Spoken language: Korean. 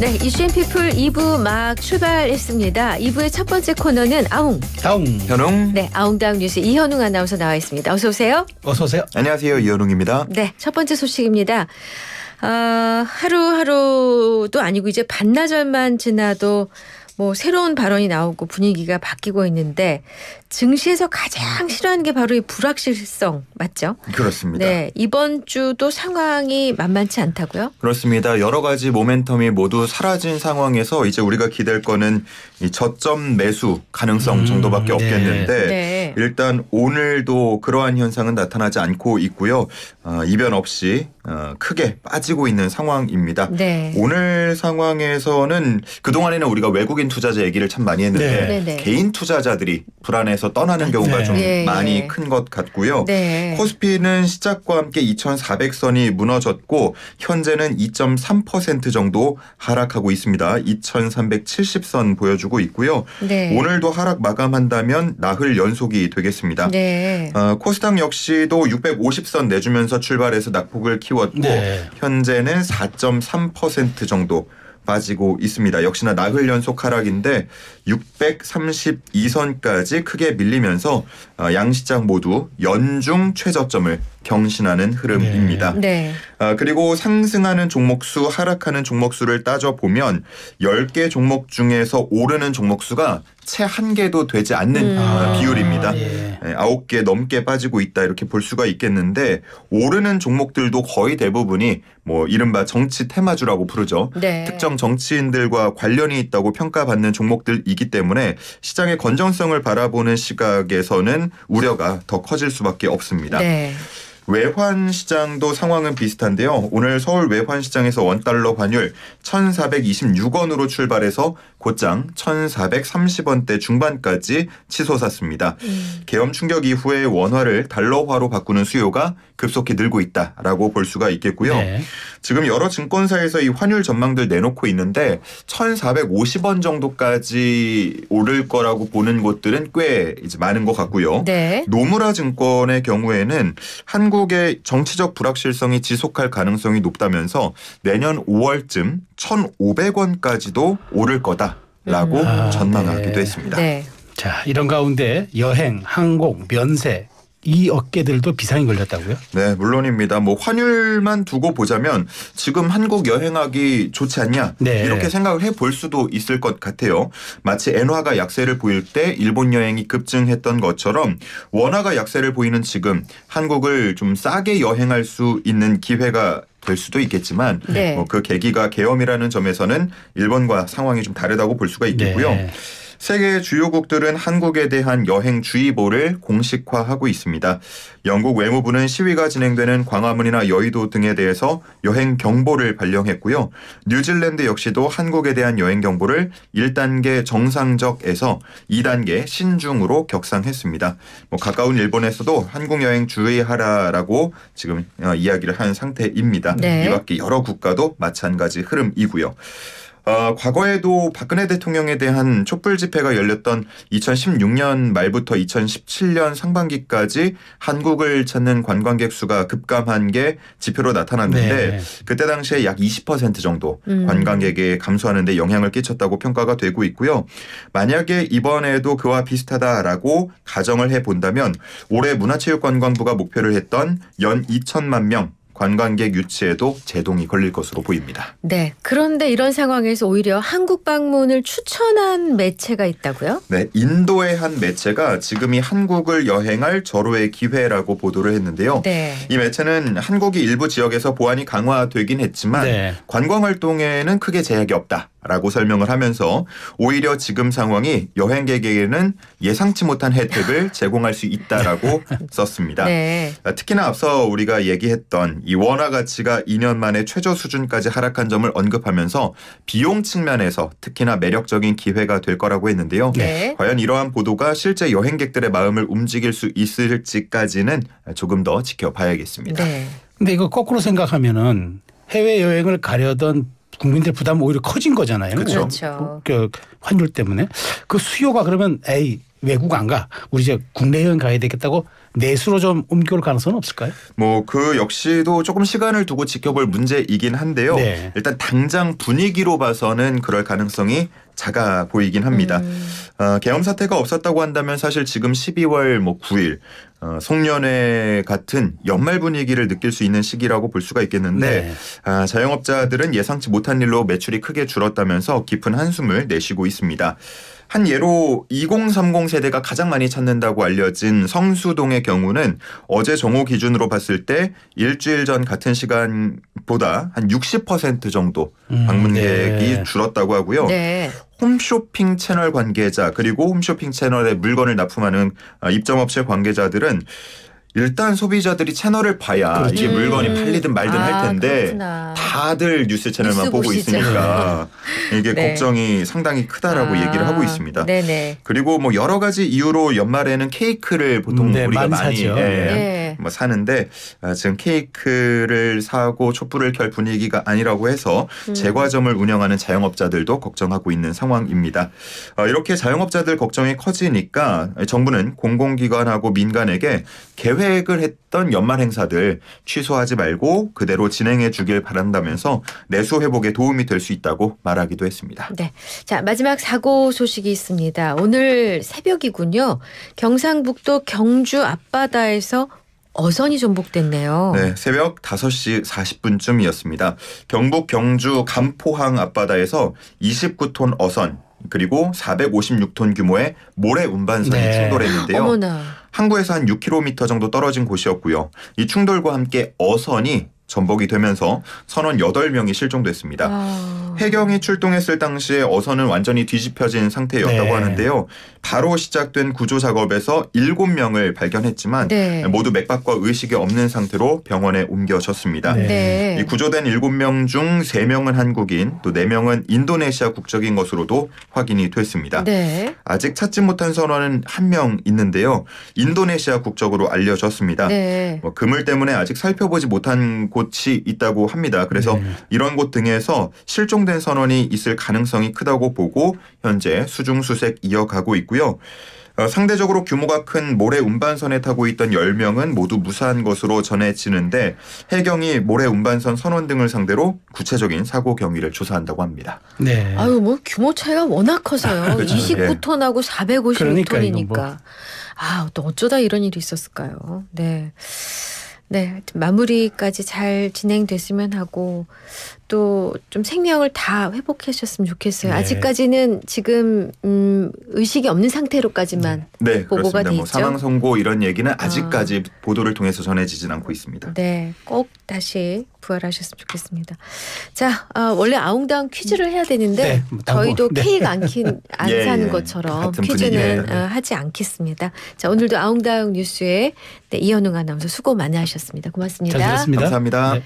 네, 이슈앤피플 2부 막 출발했습니다. 2부의 첫 번째 코너는 아웅. 아웅. 현웅. 네, 아웅다웅 뉴스 이현웅 아나운서 나와 있습니다. 어서 오세요. 어서 오세요. 안녕하세요, 이현웅입니다. 네, 첫 번째 소식입니다. 어, 하루하루도 아니고 이제 반나절만 지나도 뭐 새로운 발언이 나오고 분위기가 바뀌고 있는데 증시에서 가장 싫어하는 게 바로 이 불확실성 맞죠? 그렇습니다. 네, 이번 주도 상황이 만만치 않다고요? 그렇습니다. 여러 가지 모멘텀이 모두 사라진 상황에서 이제 우리가 기댈 거는 이 저점 매수 가능성 음, 정도밖에 음, 네. 없겠는데 네. 일단 오늘도 그러한 현상은 나타나지 않고 있고요. 어, 이변 없이 어, 크게 빠지고 있는 상황입니다. 네. 오늘 상황에서는 그동안에는 우리가 외국인 투자자 얘기를 참 많이 했는데 네. 개인 투자자들이 불안해서 떠나는 경우가 네. 좀 예, 예. 많이 큰 것 같고요. 네. 코스피는 시작과 함께 2,400선이 무너졌고 현재는 2.3% 정도 하락하고 있습니다. 2,370선 보여주고 있고요. 네. 오늘도 하락 마감한다면 나흘 연속이 종목이 되겠습니다. 네. 어, 코스닥 역시도 650선 내주면서 출발해서 낙폭을 키웠고 네. 현재는 4.3% 정도 빠지고 있습니다. 역시나 나흘 연속 하락인데 632선까지 크게 밀리면서 어, 양시장 모두 연중 최저점을 경신하는 흐름입니다. 네. 아, 그리고 상승하는 종목수, 하락하는 종목수를 따져보면 10개 종목 중에서 오르는 종목수가 채 한 개도 되지 않는 음. 아, 비율입니다. 아, 예. 네, 개 넘게 빠지고 있다 이렇게 볼 수가 있겠는데 오르는 종목들도 거의 대부분이 뭐 이른바 정치 테마주라고 부르죠. 네. 특정 정치인들과 관련이 있다고 평가받는 종목들이기 때문에 시장의 건전성을 바라보는 시각에서는 우려가 더 커질 수밖에 없습니다. 네. 외환 시장도 상황은 비슷한데요. 오늘 서울 외환 시장에서 원달러 환율 1,426원으로 출발해서 곧장 1,430원대 중반까지 치솟았습니다. 음. 계엄 충격 이후에 원화를 달러화로 바꾸는 수요가 급속히 늘고 있다라고 볼 수가 있겠고요. 네. 지금 여러 증권사에서 이 환율 전망들 내놓고 있는데 1,450원 정도까지 오를 거라고 보는 곳들은 꽤 이제 많은 것 같고요. 네. 노무라 증권의 경우에는 한국 한국의 정치적 불확실성이 지속할 가능성이 높다면서 내년 5월쯤 1,500원까지도 오를 거다라고 음. 아, 전망하기도 네. 했습니다. 네. 자, 이런 가운데 여행, 항공, 면세 이 업계들도 비상이 걸렸다고요? 네, 물론입니다. 뭐 환율만 두고 보자면 지금 한국 여행하기 좋지 않냐 네. 이렇게 생각을 해 볼 수도 있을 것 같아요. 마치 엔화가 약세를 보일 때 일본 여행이 급증했던 것처럼 원화가 약세를 보이는 지금 한국을 좀 싸게 여행할 수 있는 기회가 될 수도 있겠지만 네. 뭐그 계기가 계엄이라는 점에서는 일본과 상황이 좀 다르다고 볼 수가 있겠고요. 네. 세계 주요국들은 한국에 대한 여행 주의보를 공식화하고 있습니다. 영국 외무부는 시위가 진행되는 광화문이나 여의도 등에 대해서 여행 경보를 발령했고요. 뉴질랜드 역시도 한국에 대한 여행 경보를 1단계 정상적에서 2단계 신중으로 격상했습니다. 뭐 가까운 일본에서도 한국 여행 주의하라라고 지금 어, 이야기를 한 상태입니다. 네. 이밖에 여러 국가도 마찬가지 흐름이고요. 어, 과거에도 박근혜 대통령에 대한 촛불 집회가 열렸던 2016년 말부터 2017년 상반기까지 한국을 찾는 관광객 수가 급감한 게 지표로 나타났는데 네. 그때 당시에 약 20% 정도 음. 관광객에 감소하는데 영향을 끼쳤다고 평가가 되고 있고요. 만약에 이번에도 그와 비슷하다라고 가정을 해본다면 올해 문화체육관광부가 목표를 했던 연 2천만 명 관광객 유치에도 제동이 걸릴 것으로 보입니다. 네. 그런데 이런 상황에서 오히려 한국 방문을 추천한 매체가 있다고요? 네. 인도의 한 매체가 지금이 한국을 여행할 절호의 기회라고 보도를 했는데요. 네. 이 매체는 한국이 일부 지역에서 보안이 강화되긴 했지만 네. 관광 활동에는 크게 제약이 없다. 라고 설명을 하면서 오히려 지금 상황이 여행객에게는 예상치 못한 혜택을 제공할 수 있다라고 썼습니다. 네. 특히나 앞서 우리가 얘기했던 이 원화 가치가 2년 만에 최저 수준까지 하락한 점을 언급하면서 비용 측면에서 특히나 매력적인 기회가 될 거라고 했는데요. 네. 과연 이러한 보도가 실제 여행객들의 마음을 움직일 수 있을지까지는 조금 더 지켜봐야겠습니다. 네. 근데 이거 거꾸로 생각하면은 해외 여행을 가려던 국민들 부담 오히려 커진 거잖아요. 그렇죠. 그 환율 때문에 그 수요가 그러면 에이 외국 안 가. 우리 이제 국내 여행 가야 되겠다고 내수로 좀 옮겨올 가능성은 없을까요? 뭐 그 역시도 조금 시간을 두고 지켜볼 문제이긴 한데요. 네. 일단 당장 분위기로 봐서는 그럴 가능성이 작아 보이긴 합니다. 음. 어, 계엄 사태가 없었다고 한다면 사실 지금 12월 뭐 9일 어, 송년회 같은 연말 분위기를 느낄 수 있는 시기라고 볼 수가 있겠는데 네. 아, 자영업자들은 예상치 못한 일로 매출이 크게 줄었다면서 깊은 한숨을 내쉬고 있습니다. 한 예로 2030 세대가 가장 많이 찾는다고 알려진 성수동의 경우는 어제 정오 기준으로 봤을 때 일주일 전 같은 시간보다 한 60% 정도 음, 방문객이 음, 네. 줄었다고 하고요. 네. 홈쇼핑 채널 관계자 그리고 홈쇼핑 채널에 물건을 납품하는 어, 입점업체 관계자들은 일단 소비자들이 채널을 봐야 그렇죠. 이게 물건이 음. 팔리든 말든 아, 할 텐데 그렇구나. 다들 뉴스 채널만 뉴스 보고 보시죠. 있으니까 이게 네. 걱정이 상당히 크다라고 아, 얘기를 하고 있습니다. 네네. 그리고 뭐 여러 가지 이유로 연말에는 케이크를 보통 음, 네, 우리가 많이, 많이 예, 네. 뭐 사는데 아, 지금 케이크를 사고 촛불을 켤 분위기가 아니라고 해서 음. 제과점을 운영하는 자영업자들도 걱정하고 있는 상황입니다. 어, 이렇게 자영업자들 걱정이 커지니까 정부는 공공기관하고 민간에게 계획을 했던 연말 행사들 취소하지 말고 그대로 진행해 주길 바란다면서 내수 회복에 도움이 될 수 있다고 말하기도 했습니다. 네. 자, 마지막 사고 소식이 있습니다. 오늘 새벽이군요. 경상북도 경주 앞바다에서 어선이 전복됐네요. 네, 새벽 5시 40분쯤이었습니다. 경북 경주 감포항 앞바다에서 29톤 어선 그리고 456톤 규모의 모래 운반선이 네. 충돌했는데요. 어머나. 항구에서 한 6km 정도 떨어진 곳이었고요. 이 충돌과 함께 어선이 전복이 되면서 선원 8명이 실종됐습니다. 아... 해경이 출동했을 당시에 어선은 완전히 뒤집혀진 상태였다고 네. 하는데요. 바로 시작된 구조 작업에서 7명을 발견했지만 네. 모두 맥박과 의식이 없는 상태로 병원에 옮겨졌습니다. 네. 네. 구조된 7명 중 3명은 한국인, 또 4명은 인도네시아 국적인 것으로도 확인이 됐습니다. 네. 아직 찾지 못한 선원은 한 명 있는데요. 인도네시아 국적으로 알려졌습니다. 뭐 그물 때문에 아직 살펴보지 못한 곳이 있다고 합니다. 그래서 네. 이런 곳 등에서 실종된 선원이 있을 가능성이 크다고 보고 현재 수중 수색 이어가고 있고요. 어, 상대적으로 규모가 큰 모래 운반선에 타고 있던 10명은 모두 무사한 것으로 전해지는데 해경이 모래 운반선 선원 등을 상대로 구체적인 사고 경위를 조사한다고 합니다. 네. 아유, 뭐 규모 차이가 워낙 커서요. 아, 그렇죠. 29톤하고 456톤이니까. 그러니까 뭐. 아, 또 어쩌다 이런 일이 있었을까요? 네. 네, 마무리까지 잘 진행됐으면 하고 또 좀 생명을 다 회복하셨으면 좋겠어요. 네. 아직까지는 지금 음, 의식이 없는 상태로까지만 네, 네 보고가 되죠. 뭐 사망 선고 이런 얘기는 아직까지 아. 보도를 통해서 전해지진 않고 있습니다. 네, 꼭 다시 부활하셨으면 좋겠습니다. 자, 아, 원래 아웅다웅 퀴즈를 해야 되는데 네, 뭐, 저희도 네. 케이크 안, 키, 안 예, 사는 예. 것처럼 퀴즈는 분위기. 어, 네. 하지 않겠습니다. 자, 오늘도 아웅다웅 뉴스에 네, 이현웅 아나운서 수고 많이 하셨습니다. 고맙습니다. 잘 들었습니다. 감사합니다. 네.